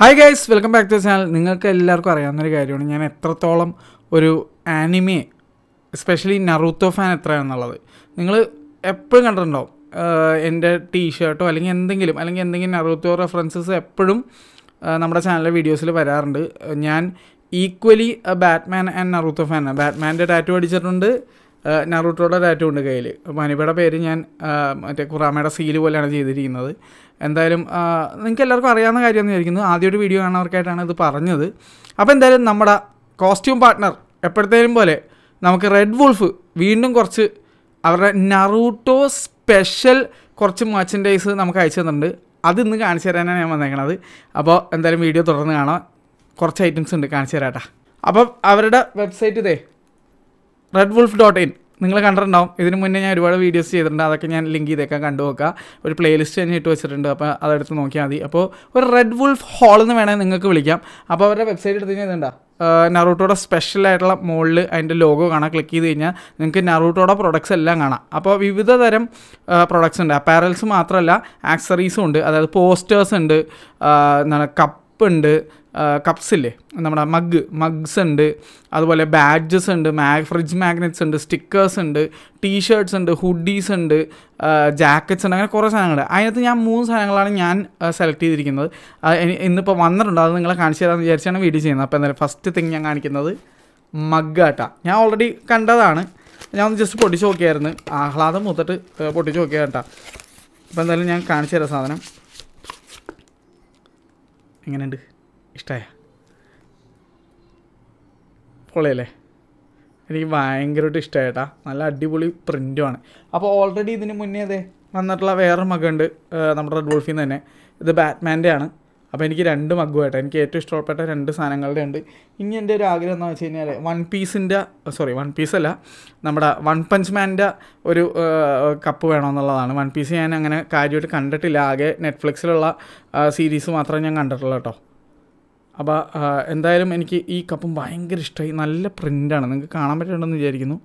hi guys welcome back to channel നിങ്ങൾക്ക് എല്ലാവർക്കും അറിയാവുന്നൊരു കാര്യമാണ് ഞാൻ എത്രത്തോളം ഒരു ആനിമെ എസ്പെഷ്യലി നറൂത്തോ ഫാൻ എത്രയാണെന്നുള്ളത് നിങ്ങൾ എപ്പോഴും കണ്ടിട്ടുണ്ടാവും എൻ്റെ ടീഷർട്ടോ അല്ലെങ്കിൽ എന്തെങ്കിലും അല്ലെങ്കിൽ എന്തെങ്കിലും നറൂത്തോ റെഫറൻസസ് എപ്പോഴും നമ്മുടെ ചാനലിലെ വീഡിയോസിൽ വരാറുണ്ട് ഞാൻ ഈക്വലി ബാറ്റ്മാൻ ആൻഡ് നറൂത്തോ ഫാനാണ് ബാറ്റ്മാൻ്റെ ടാറ്റു അടിച്ചിട്ടുണ്ട് നെറൂട്ടോടെ ഡാറ്റ ഉണ്ട് കയ്യിൽ മനിബയുടെ പേര് ഞാൻ മറ്റേ കുറാമയുടെ സീല് പോലെയാണ് ചെയ്തിരിക്കുന്നത് എന്തായാലും നിങ്ങൾക്ക് എല്ലാവർക്കും അറിയാവുന്ന കാര്യമെന്ന് വിചാരിക്കുന്നു ആദ്യമൊരു വീഡിയോ കാണുന്നവർക്കായിട്ടാണ് ഇത് പറഞ്ഞത് അപ്പോൾ എന്തായാലും നമ്മുടെ കോസ്റ്റ്യൂം പാർട്ട്ണർ എപ്പോഴത്തേലും പോലെ നമുക്ക് റെഡ് വുൾഫ് വീണ്ടും കുറച്ച് അവരുടെ നറൂട്ടോ സ്പെഷ്യൽ കുറച്ച് മർച്ചൻഡൈസ് നമുക്ക് അയച്ചു തന്നിട്ടുണ്ട് അത് ഇന്ന് കാണിച്ചു തരാനാണ് ഞാൻ വന്നേക്കണത് അപ്പോൾ എന്തായാലും വീഡിയോ തുടർന്ന് കാണാം കുറച്ച് ഐറ്റംസ് ഉണ്ട് കാണിച്ചു തരാട്ടാ അപ്പം അവരുടെ വെബ്സൈറ്റ് ഇതേ റെഡ് വുൾഫ് ഡോട്ട് ഇൻ നിങ്ങൾ കണ്ടിട്ടുണ്ടാവും ഇതിന് മുന്നേ ഞാൻ ഒരുപാട് വീഡിയോസ് ചെയ്തിട്ടുണ്ട് അതൊക്കെ ഞാൻ ലിങ്ക് ചെയ്തേക്കാം കണ്ടു നോക്കുക ഒരു പ്ലേലിസ്റ്റ് ഞാൻ ഇട്ട് വെച്ചിട്ടുണ്ട് അപ്പോൾ അതെടുത്ത് നോക്കിയാൽ മതി അപ്പോൾ ഒരു റെഡ് വുൾഫ് ഹോൾ എന്ന് വേണമെങ്കിൽ നിങ്ങൾക്ക് വിളിക്കാം അപ്പോൾ അവരുടെ വെബ്സൈറ്റ് എടുത്ത് കഴിഞ്ഞാൽ ഇതുണ്ടാ നറൂട്ടോടെ സ്പെഷ്യൽ ആയിട്ടുള്ള മുകളിൽ അതിൻ്റെ ലോഗോ കാണാം ക്ലിക്ക് ചെയ്ത് കഴിഞ്ഞാൽ നിങ്ങൾക്ക് നറൂട്ടോടെ പ്രൊഡക്ട്സ് എല്ലാം കാണാം അപ്പോൾ വിവിധ തരം പ്രൊഡക്ട്സ് ഉണ്ട് അപ്പാരൽസ് മാത്രമല്ല ആക്സറീസും ഉണ്ട് അതായത് പോസ്റ്റേഴ്സ് ഉണ്ട് എന്താണ് കപ്പ് ഉണ്ട് കപ്സ് ഇല്ലേ നമ്മുടെ മഗ് മഗ്സ് ഉണ്ട് അതുപോലെ ബാഡ്ജസ് ഉണ്ട് മാഗ് ഫ്രിഡ്ജ് മാഗ്നറ്റ്സ് ഉണ്ട് സ്റ്റിക്കേഴ്സ് ഉണ്ട് ടീഷർട്ട്സ് ഉണ്ട് ഹുഡീസ് ഉണ്ട് ജാക്കറ്റ്സ് ഉണ്ട് അങ്ങനെ കുറേ സാധനങ്ങളുണ്ട് അതിനകത്ത് ഞാൻ മൂന്ന് സാധനങ്ങളാണ് ഞാൻ സെലക്ട് ചെയ്തിരിക്കുന്നത് ഇന്നിപ്പോൾ വന്നിട്ടുണ്ട് അത് നിങ്ങളെ കാണിച്ചു തരാമെന്ന് വിചാരിച്ചാണ് വീഡിയോ ചെയ്യുന്നത് അപ്പോൾ എന്തായാലും ഫസ്റ്റ് തിങ് ഞാൻ കാണിക്കുന്നത് മഗ്ഗാട്ട ഞാൻ ഓൾറെഡി കണ്ടതാണ് ഞാൻ ഒന്ന് ജസ്റ്റ് പൊട്ടിച്ച് നോക്കിയായിരുന്നു ആഹ്ലാദം മൊത്തിട്ട് പൊട്ടിച്ച് നോക്കിയാ കേട്ടാ അപ്പോൾ എന്തായാലും ഞാൻ കാണിച്ചു തരാം സാധനം എങ്ങനെയുണ്ട് ഇഷ്ടായ പൊളിയല്ലേ എനിക്ക് ഭയങ്കരമായിട്ട് ഇഷ്ടമായിട്ടാ നല്ല അടിപൊളി പ്രിൻറ്റുമാണ് അപ്പോൾ ഓൾറെഡി ഇതിന് മുന്നേ അതെ വന്നിട്ടുള്ള വേറെ മഗുണ്ട് നമ്മുടെ റെഡ് ഡോൾഫിൽ തന്നെ ഇത് ബാറ്റ്മാൻ്റെ ആണ് അപ്പോൾ എനിക്ക് രണ്ട് മഗ്ഗുമായിട്ട് എനിക്ക് ഏറ്റവും ഇഷ്ടപ്പെട്ട രണ്ട് സാധനങ്ങളുടെ ഉണ്ട് ഇനി എൻ്റെ ഒരു ആഗ്രഹം എന്ന് വെച്ച് കഴിഞ്ഞാൽ വൺ പീസിൻ്റെ സോറി വൺ പീസ് അല്ല നമ്മുടെ വൺ പഞ്ച് മാൻ്റെ ഒരു കപ്പ് വേണമെന്നുള്ളതാണ് വൺ പീസ് ഞാൻ അങ്ങനെ കാര്യമായിട്ട് കണ്ടിട്ടില്ല ആകെ നെറ്റ്ഫ്ലിക്സിലുള്ള സീരീസ് മാത്രമേ ഞാൻ കണ്ടിട്ടുള്ളൂ കേട്ടോ അപ്പോൾ എന്തായാലും എനിക്ക് ഈ കപ്പും ഭയങ്കര ഇഷ്ടമായി നല്ല പ്രിൻ്റാണ് നിങ്ങൾക്ക് കാണാൻ പറ്റുന്നുണ്ടെന്ന് വിചാരിക്കുന്നു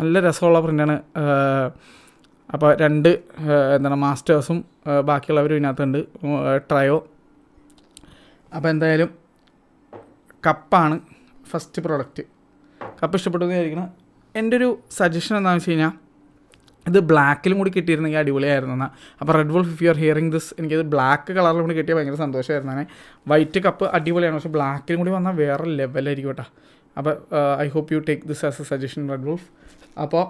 നല്ല രസമുള്ള പ്രിൻ്റാണ് അപ്പോൾ രണ്ട് എന്താണ് മാസ്റ്റേഴ്സും ബാക്കിയുള്ളവരും ഇതിനകത്തുണ്ട് ട്രയോ അപ്പോൾ എന്തായാലും കപ്പാണ് ഫസ്റ്റ് പ്രോഡക്റ്റ് കപ്പ് ഇഷ്ടപ്പെട്ടു എന്ന് വിചാരിക്കണം എൻ്റെ ഒരു സജഷൻ എന്താണെന്ന് വെച്ച് കഴിഞ്ഞാൽ ഇത് ബ്ലാക്കിലും കൂടി കിട്ടിയിരുന്നെങ്കിൽ അടിപൊളിയായിരുന്നു അപ്പോൾ red wolf if you are hearing this എനിക്കത് ബ്ലാക്ക് കളറിലും കൂടി കിട്ടിയാൽ ഭയങ്കര സന്തോഷമായിരുന്നു വൈറ്റ് കപ്പ് അടിപൊളിയാണ് പക്ഷേ ബ്ലാക്കിലും കൂടി വന്നാൽ വേറെ ലെവലായിരിക്കും കേട്ടോ അപ്പോൾ I hope you take this as a suggestion Red Wolf അപ്പോൾ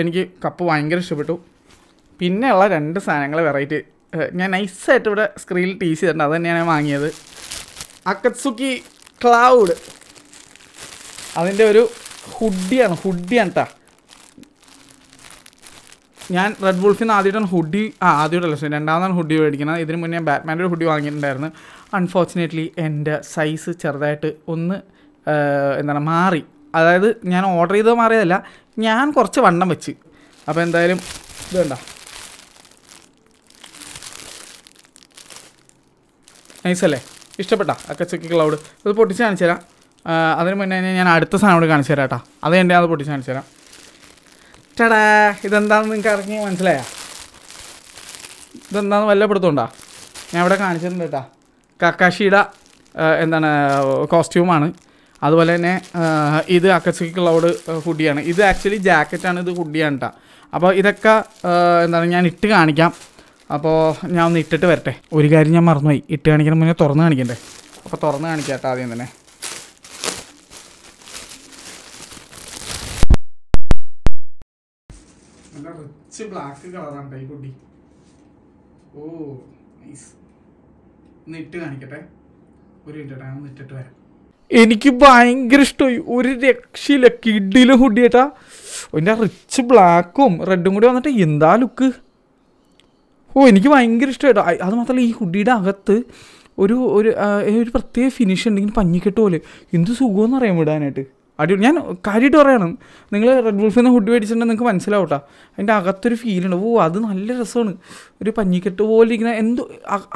എനിക്ക് കപ്പ് ഭയങ്കര ഇഷ്ടപ്പെട്ടു പിന്നെയുള്ള രണ്ട് സാധനങ്ങൾ വെറൈറ്റി uh, ഞാൻ നൈസായിട്ട് ഇവിടെ സ്ക്രീനിൽ ടീസ് ചെയ്തിട്ടുണ്ട് അത് തന്നെയാണ് ഞാൻ വാങ്ങിയത് അക്കത്സുക്കി ക്ലൗഡ് അതിൻ്റെ ഒരു ഹുഡിയാണ് ഹുഡിയാണ് കേട്ടോ ഞാൻ റെഡ് വുൾഫിൽ നിന്ന് ആദ്യമായിട്ടാണ് ഹുഡി ആ ആദ്യമായിട്ടല്ല പക്ഷേ രണ്ടാമതാണ് ഹുഡി മേടിക്കുന്നത് ഇതിന് മുന്നേ ബാറ്റ്മാൻ്റെ ഒരു ഹുഡി വാങ്ങിയിട്ടുണ്ടായിരുന്നു അൺഫോർച്ചുനേറ്റ്ലി എൻ്റെ സൈസ് ചെറുതായിട്ട് ഒന്ന് എന്താണ് മാറി അതായത് ഞാൻ ഓർഡർ ചെയ്തത് മാറിയതല്ല ഞാൻ കുറച്ച് വണ്ണം വെച്ച് അപ്പോൾ എന്തായാലും ഇത് വേണ്ട നൈസല്ലേ ഇഷ്ടപ്പെട്ട ചെക്കി ക്ലൗഡ് ഇത് പൊട്ടിച്ച് കാണിച്ചു തരാം അതിന് മുന്നേ ഞാൻ അടുത്ത സാധനം കൂടി കാണിച്ചു തരാം കേട്ടോ അത് എൻ്റെ അത് പൊട്ടിച്ച് കാണിച്ചു തരാം ടടാ ഇതെന്താണെന്ന് നിങ്ങൾക്ക് ഇറങ്ങി മനസ്സിലായോ ഇതെന്താന്ന് വല്ല പിടുത്തുണ്ടോ ഞാൻ ഇവിടെ കാണിച്ചിട്ടുണ്ട് കേട്ടാ കക്കാഷിയുടെ എന്താണ് കോസ്റ്റ്യൂമാണ് അതുപോലെ തന്നെ ഇത് അക്കസ്കി ക്ലൗഡ് ഹുഡിയാണ് ഇത് ആക്ച്വലി ജാക്കറ്റാണ് ഇത് ഹുഡിയാണ് കേട്ടാ അപ്പോൾ ഇതൊക്കെ എന്താണ് ഞാൻ ഇട്ട് കാണിക്കാം അപ്പോൾ ഞാൻ ഒന്ന് ഇട്ടിട്ട് വരട്ടെ ഒരു കാര്യം ഞാൻ മറന്നുപോയി ഇട്ട് കാണിക്കണം മുന്നേ തുറന്ന് കാണിക്കണ്ടേ അപ്പോൾ തുറന്ന് കാണിക്കാം കേട്ടോ ആദ്യം തന്നെ നല്ല റിച്ച് ബ്ലാക്ക് കളറാണ് ഈ കുട്ടി ഓ നൈസ് നിട്ട് കാണിക്കട്ടെ ഒരു മിനിറ്റ് ഞാൻ നിട്ടിട്ട് വരാം എനിക്ക് ഭയങ്കര ഇഷ്ടമായി ഒരു രക്ഷയില്ല കിഡിൽ ഹുഡിയേട്ടാ അതിൻ്റെ റിച്ച് ബ്ലാക്കും റെഡും കൂടി വന്നിട്ട് എന്താ ലുക്ക് ഓ എനിക്ക് ഭയങ്കര ഇഷ്ടമായിട്ടോ അത് മാത്രമല്ല ഈ ഹുഡിയുടെ അകത്ത് ഒരു ഒരു ഒരു പ്രത്യേക ഫിനിഷ് ഉണ്ട് ഇങ്ങനെ പഞ്ഞിക്കെട്ട് പോലെ എന്ത് സുഖമെന്ന് അറിയാൻ വിടാനായിട്ട് അടിപൊളി ഞാൻ കാര്യമായിട്ട് പറയണം നിങ്ങൾ റെഡ് ബുൾഫിൽ നിന്ന് ഹുഡ് മേടിച്ചിട്ടുണ്ടെങ്കിൽ നിങ്ങൾക്ക് മനസ്സിലാവട്ടെ അതിൻ്റെ അകത്തൊരു ഫീലുണ്ട് ഓ അത് നല്ല രസമാണ് ഒരു പഞ്ഞിക്കെട്ട് പോലെ ഇരിക്കുന്ന എന്തോ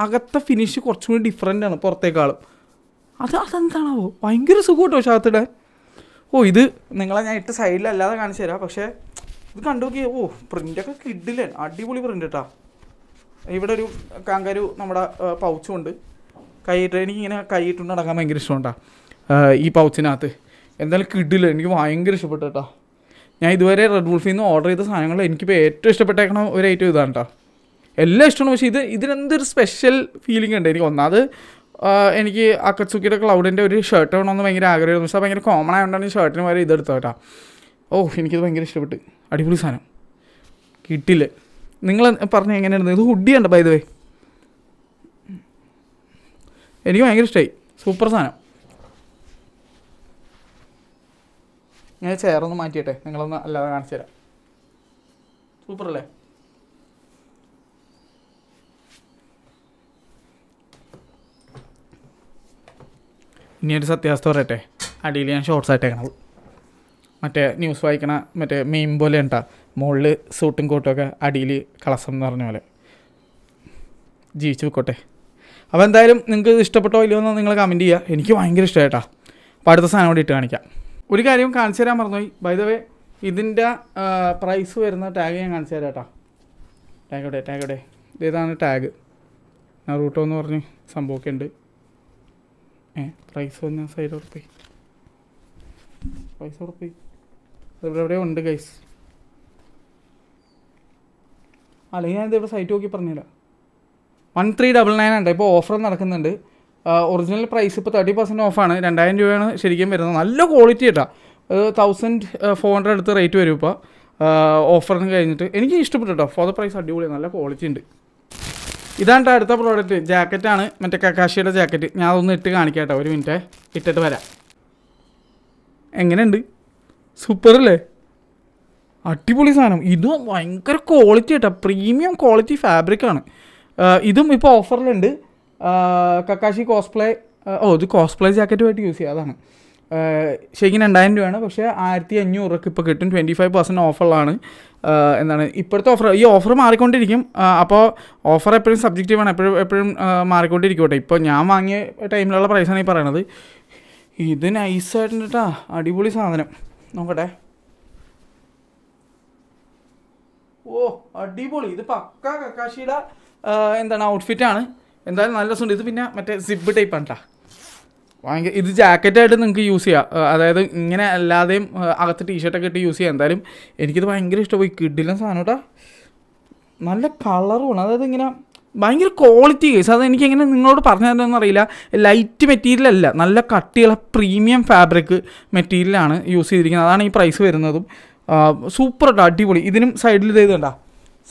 അകത്തെ ഫിനിഷ് കുറച്ചും കൂടി ഡിഫറെൻ്റ് ആണ് പുറത്തേക്കാളും അത് അതെന്താണാവോ ഭയങ്കര സുഖം കേട്ടോ ഷാത്തിടെ ഓ ഇത് നിങ്ങളെ ഞാൻ ഇട്ട് സൈഡിലല്ലാതെ കാണിച്ചു തരാം പക്ഷേ ഇത് കണ്ടു നോക്കിയേ ഓ പ്രിൻ്റൊക്കെ കിഡില്ലേ അടിപൊളി പ്രിൻ്റ് കേട്ടാ ഇവിടെ ഒരു കാങ്കാരു നമ്മുടെ പൗച്ചുണ്ട് ഉണ്ട് കൈയിട്ട് എനിക്കിങ്ങനെ കൈയിട്ടുണ്ട് നടക്കാൻ ഭയങ്കര ഇഷ്ടമുണ്ടാ ഈ പൗച്ചിനകത്ത് എന്തായാലും കിടില്ല എനിക്ക് ഭയങ്കര ഇഷ്ടപ്പെട്ടു കേട്ടോ ഞാൻ ഇതുവരെ റെഡ് ബുൾഫിൽ നിന്ന് ഓർഡർ ചെയ്ത സാധനങ്ങൾ എനിക്കിപ്പോൾ ഏറ്റവും ഇഷ്ടപ്പെട്ടേക്കണ ഒരു ഐറ്റം ഇതാണ് കേട്ടോ എല്ലാം ഇഷ്ടമാണ് പക്ഷേ ഇത് ഇതിനെന്തൊരു സ്പെഷ്യൽ ഫീലിംഗ് ഉണ്ട് എനിക്ക് ഒന്നാമത് എനിക്ക് അക്കത്സുക്കിയുടെ ക്ലൗഡിൻ്റെ ഒരു ഷർട്ട് വേണമെന്ന് ഭയങ്കര ആഗ്രഹമായിരുന്നു പക്ഷേ ഭയങ്കര കോമൺ ആയതുകൊണ്ടാണ് ഈ ഷർട്ടിന് വരെ ഇതെടുത്തത് കേട്ടോ ഓ എനിക്കിത് ഭയങ്കര ഇഷ്ടപ്പെട്ടു അടിപൊളി സാധനം കിട്ടില്ല നിങ്ങൾ പറഞ്ഞ എങ്ങനെയായിരുന്നു ഇത് ഹുഡി ഉണ്ട് ബൈ ദ വേ എനിക്ക് ഭയങ്കര ഇഷ്ടമായി സൂപ്പർ സാധനം ഞാൻ ചേർന്ന് മാറ്റിയിട്ടെ നിങ്ങളൊന്ന് അല്ലാതെ കാണിച്ചു തരാം സൂപ്പർ അല്ലേ ഒരു സത്യാവസ്ഥ പറയട്ടെ അടിയിൽ ഞാൻ ഷോർട്സ് ആയിട്ടേക്കണത് മറ്റേ ന്യൂസ് വായിക്കണ മറ്റേ മെയിൻ പോലെ ഉണ്ടാ മുകളിൽ സൂട്ടും കോട്ടുമൊക്കെ അടിയിൽ കളസം എന്ന് പറഞ്ഞ പോലെ ജീവിച്ചു വെക്കോട്ടെ അപ്പോൾ എന്തായാലും നിങ്ങൾക്ക് ഇഷ്ടപ്പെട്ടോ ഇല്ലയോ എന്ന് നിങ്ങൾ കമൻറ്റ് ചെയ്യുക എനിക്ക് ഭയങ്കര ഇഷ്ടമായിട്ടാ അപ്പോൾ അടുത്ത സാധനം കൂടി ഇട്ട് കാണിക്കാം ഒരു കാര്യം കാണിച്ചു തരാൻ മറന്നുപോയി ബൈ ദ വേ ഇതിൻ്റെ പ്രൈസ് വരുന്ന ടാഗ് ഞാൻ കാണിച്ചു തരാം കേട്ടോ ടാഗോടെ ടാഗോടെ ഇതാണ് ടാഗ് റൂട്ടോ എന്ന് പറഞ്ഞ് സംഭവമൊക്കെ ഉണ്ട് ഏ പ്രൈസ് വന്ന സൈഡ് ഉറപ്പി പ്രൈസ് ഉറപ്പി ഇവിടെ എവിടെയോ ഉണ്ട് ഗൈസ് അല്ലെങ്കിൽ ഞാനിത് ഇവിടെ സൈറ്റ് നോക്കി പറഞ്ഞില്ല വൺ ത്രീ ഡബിൾ നയൻ ഉണ്ട് ഇപ്പോൾ ഓഫർ നടക്കുന്നുണ്ട് ഒറിജിനൽ പ്രൈസ് ഇപ്പോൾ തേർട്ടി പെർസെൻറ്റ് ഓഫാണ് രണ്ടായിരം രൂപയാണ് ശരിക്കും വരുന്നത് നല്ല ക്വാളിറ്റി കേട്ടോ തൗസൻഡ് ഫോർ ഹൺഡ്രഡ് അടുത്ത് റേറ്റ് വരും ഇപ്പോൾ ഓഫറിന് കഴിഞ്ഞിട്ട് എനിക്ക് ഇഷ്ടപ്പെട്ടു കേട്ടോ ഫോർ ദ പ്രൈസ് അടിപൊളി നല്ല ക്വാളിറ്റി ഉണ്ട് ഇതാണ് അടുത്ത പ്രോഡക്റ്റ് ജാക്കറ്റാണ് മറ്റേ കക്കാശിയുടെ ജാക്കറ്റ് ഞാൻ അതൊന്ന് ഇട്ട് കാണിക്കാം കേട്ടോ ഒരു മിനിറ്റ് ഇട്ടിട്ട് വരാം എങ്ങനെയുണ്ട് സൂപ്പർ അല്ലേ അടിപൊളി സാധനം ഇതും ഭയങ്കര ക്വാളിറ്റി കേട്ടോ പ്രീമിയം ക്വാളിറ്റി ഫാബ്രിക്കാണ് ഇതും ഇപ്പോൾ ഓഫറിലുണ്ട് കക്കാശി കോസ്പ്ലേ ഓ ഇത് കോസ്പ്ലേ ജാക്കറ്റുമായിട്ട് യൂസ് ചെയ്യുക അതാണ് ശരിക്കും രണ്ടായിരം രൂപയാണ് പക്ഷേ ആയിരത്തി അഞ്ഞൂറൊക്കെ ഇപ്പോൾ കിട്ടും ട്വൻറ്റി ഫൈവ് പെർസെൻറ്റ് ഓഫറിലാണ് എന്താണ് ഇപ്പോഴത്തെ ഓഫർ ഈ ഓഫർ മാറിക്കൊണ്ടിരിക്കും അപ്പോൾ ഓഫർ എപ്പോഴും സബ്ജക്റ്റീവാണ് എപ്പോഴും എപ്പോഴും മാറിക്കൊണ്ടിരിക്കട്ടെ ഇപ്പോൾ ഞാൻ വാങ്ങിയ ടൈമിലുള്ള പ്രൈസാണ് ഈ പറയണത് ഇത് നൈസായിട്ടുണ്ടാ അടിപൊളി സാധനം നോക്കട്ടെ ഓ അടിപൊളി ഇത് പക്ക കക്കാശിയുടെ എന്താണ് ഔട്ട്ഫിറ്റാണ് എന്തായാലും നല്ല രസമുണ്ട് ഇത് പിന്നെ മറ്റേ സിബ് ടൈപ്പ് ആണ് കേട്ടോ ഭയങ്കര ഇത് ജാക്കറ്റായിട്ട് നിങ്ങൾക്ക് യൂസ് ചെയ്യാം അതായത് ഇങ്ങനെ അല്ലാതെയും അകത്ത് ടീഷർട്ടൊക്കെ ഇട്ട് യൂസ് ചെയ്യാം എന്തായാലും എനിക്കിത് ഭയങ്കര ഇഷ്ടമായി കിഡിലും സാധനം കേട്ടോ നല്ല കളറുമാണ് അതായത് ഇങ്ങനെ ഭയങ്കര ക്വാളിറ്റി കേസ് അത് എനിക്കെങ്ങനെ നിങ്ങളോട് പറഞ്ഞു തരുമെന്ന് അറിയില്ല ലൈറ്റ് മെറ്റീരിയൽ അല്ല നല്ല കട്ടിയുള്ള പ്രീമിയം ഫാബ്രിക് മെറ്റീരിയലാണ് യൂസ് ചെയ്തിരിക്കുന്നത് അതാണ് ഈ പ്രൈസ് വരുന്നതും സൂപ്പർ കേട്ടോ അടിപൊളി ഇതിനും സൈഡിൽ ഇത് ചെയ്തുണ്ടാ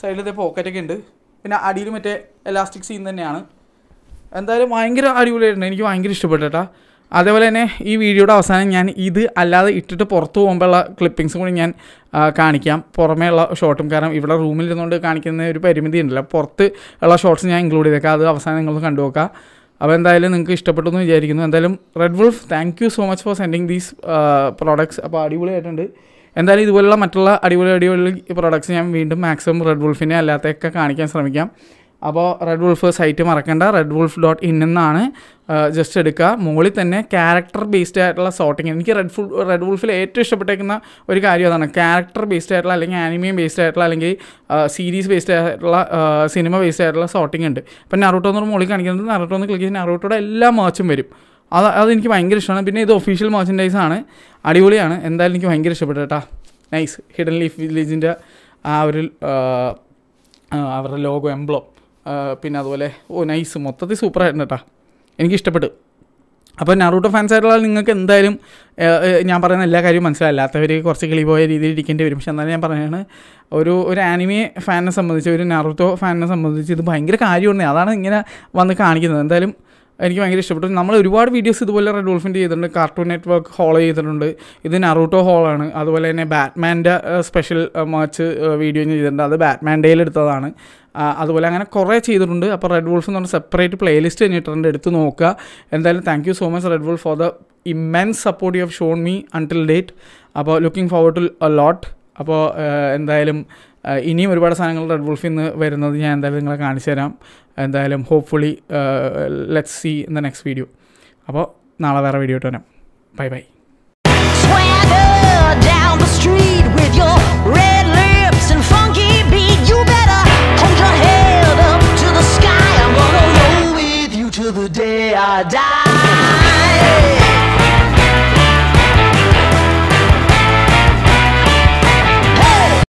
സൈഡിൽ ഇതേ പോക്കറ്റൊക്കെ ഉണ്ട് പിന്നെ അടിയിൽ മറ്റേ എലാസ്റ്റിക് സീൻ തന്നെയാണ് എന്തായാലും ഭയങ്കര അടിപൊളിയായിരുന്നു എനിക്ക് ഭയങ്കര ഇഷ്ടപ്പെട്ടു അതേപോലെ തന്നെ ഈ വീഡിയോയുടെ അവസാനം ഞാൻ ഇത് അല്ലാതെ ഇട്ടിട്ട് പുറത്ത് പോകുമ്പോഴുള്ള ക്ലിപ്പിങ്സും കൂടി ഞാൻ കാണിക്കാം പുറമേ ഉള്ള ഷോട്ടും കാരണം ഇവിടെ റൂമിൽ ഇരുന്നുകൊണ്ട് കാണിക്കുന്ന ഒരു പരിമിതി ഉണ്ടല്ലോ പുറത്ത് ഉള്ള ഷോർട്ട്സ് ഞാൻ ഇൻക്ലൂഡ് ചെയ്തേക്കാം അത് അവസാനം നിങ്ങൾ കണ്ടു അപ്പോൾ എന്തായാലും നിങ്ങൾക്ക് ഇഷ്ടപ്പെട്ടു എന്ന് വിചാരിക്കുന്നു എന്തായാലും Red Wolf thank you so much for sending these products അപ്പോൾ അടിപൊളിയായിട്ടുണ്ട് എന്തായാലും ഇതുപോലുള്ള മറ്റുള്ള അടിപൊളി അടിപൊളി പ്രോഡക്ട്സ് ഞാൻ വീണ്ടും മാക്സിമം റെഡ് വുൾഫിനെ അല്ലാത്തൊക്കെ കാണിക്കാൻ ശ്രമിക്കാം അപ്പോൾ റെഡ് വുൾഫ് സൈറ്റ് മറക്കണ്ട റെഡ് വുൾഫ് ഡോട്ട് ഇൻ എന്നാണ് ജസ്റ്റ് എടുക്കുക മുകളിൽ തന്നെ ക്യാരക്ടർ ബേസ്ഡ് ആയിട്ടുള്ള സോട്ടിങ് എനിക്ക് റെഡ് ഫുൾ റെഡ് വുൾഫിൽ ഏറ്റവും ഇഷ്ടപ്പെട്ടേക്കുന്ന ഒരു കാര്യം അതാണ് ക്യാരക്ടർ ബേസ്ഡ് ആയിട്ടുള്ള അല്ലെങ്കിൽ ആനിമിയം ബേസ്ഡ് ആയിട്ടുള്ള അല്ലെങ്കിൽ സീരീസ് ബേസ്ഡ് ആയിട്ടുള്ള സിനിമ ബേസ്ഡ് ആയിട്ടുള്ള സോട്ടിങ് ഉണ്ട് ഇപ്പം നറൂട്ടോ എന്ന് മുകളിൽ കാണിക്കുന്നത് നറൂട്ടോ എന്ന് ക്ലിക്ക് ചെയ്ത് നെറോട്ടോടെ എല്ലാ മാച്ചും വരും അത് അതെനിക്ക് ഭയങ്കര ഇഷ്ടമാണ് പിന്നെ ഇത് ഒഫീഷ്യൽ മാച്ചൻഡൈസ് ആണ് അടിപൊളിയാണ് എന്തായാലും എനിക്ക് ഭയങ്കര ഇഷ്ടപ്പെട്ടു കേട്ടോ നൈസ് ഹിഡൻ ലീഫ് വില്ലേജിൻ്റെ ആ ഒരു അവരുടെ ലോഗോ എംബ്ലം പിന്നെ അതുപോലെ ഓ നൈസ് മൊത്തത്തിൽ ആയിരുന്നു കേട്ടോ എനിക്ക് ഇഷ്ടപ്പെട്ടു അപ്പോൾ നറൂട്ടോ ഫാൻസ് ആയിട്ടുള്ള നിങ്ങൾക്ക് എന്തായാലും ഞാൻ പറയുന്ന എല്ലാ കാര്യവും മനസ്സിലല്ലാത്തവർ കുറച്ച് കിളി പോയ രീതിയിൽ ഇരിക്കേണ്ടി വരും പക്ഷെ എന്നാലും ഞാൻ പറയുകയാണ് ഒരു ഒരു ആനിമി ഫാനിനെ സംബന്ധിച്ച് ഒരു നറൂട്ടോ ഫാനിനെ സംബന്ധിച്ച് ഇത് ഭയങ്കര കാര്യമാണ് അതാണ് ഇങ്ങനെ വന്ന് കാണിക്കുന്നത് എന്തായാലും എനിക്ക് ഭയങ്കര ഇഷ്ടപ്പെട്ടു നമ്മൾ ഒരുപാട് വീഡിയോസ് ഇതുപോലെ റെഡ് ഡോൾഫിൻ്റെ ചെയ്തിട്ടുണ്ട് കാർട്ടൂൺ നെറ്റ്വർക്ക് ഹോളോ ചെയ്തിട്ടുണ്ട് ഇത് നറൂട്ടോ ഹോളാണ് അതുപോലെ തന്നെ ബാറ്റ്മാൻ്റെ സ്പെഷ്യൽ മാച്ച് വീഡിയോ ചെയ്തിട്ടുണ്ട് അത് ബാറ്റ്മാൻ ഡേയിൽ എടുത്തതാണ് അതുപോലെ അങ്ങനെ കുറേ ചെയ്തിട്ടുണ്ട് അപ്പോൾ റെഡ് വോൾഫ് എന്ന് പറഞ്ഞ സെപ്പറേറ്റ് പ്ലേലിസ്റ്റ് തന്നെ ഇട്ടിട്ടുണ്ട് എടുത്ത് നോക്കുക എന്തായാലും thank you so much Red Wolf for the immense support you have shown me until date അപ്പോൾ looking forward to a lot അപ്പോൾ എന്തായാലും ഇനിയും ഒരുപാട് സാധനങ്ങൾ റെഡ് വോൾഫിൽ നിന്ന് വരുന്നത് ഞാൻ എന്തായാലും നിങ്ങളെ കാണിച്ചു തരാം എന്തായാലും hopefully let see in the next video അപ്പോൾ നാളെ വേറെ വീഡിയോ ഇട്ട് വരാം ബൈ ബൈ